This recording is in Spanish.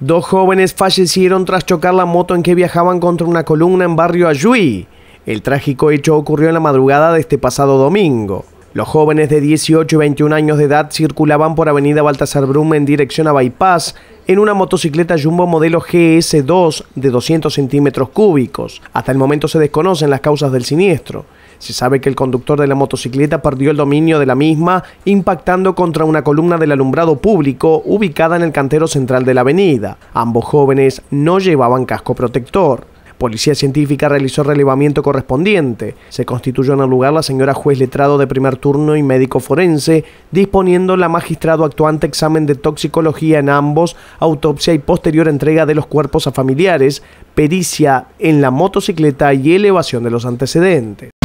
Dos jóvenes fallecieron tras chocar la moto en que viajaban contra una columna en barrio Ayuí. El trágico hecho ocurrió en la madrugada de este pasado domingo. Los jóvenes de 18 y 21 años de edad circulaban por Avenida Baltasar Brum en dirección a Bypass en una motocicleta Jumbo modelo GS2 de 200 centímetros cúbicos. Hasta el momento se desconocen las causas del siniestro. Se sabe que el conductor de la motocicleta perdió el dominio de la misma impactando contra una columna del alumbrado público ubicada en el cantero central de la avenida. Ambos jóvenes no llevaban casco protector. Policía Científica realizó relevamiento correspondiente. Se constituyó en el lugar la señora juez letrado de primer turno y médico forense, disponiendo la magistrado actuante examen de toxicología en ambos, autopsia y posterior entrega de los cuerpos a familiares, pericia en la motocicleta y elevación de los antecedentes.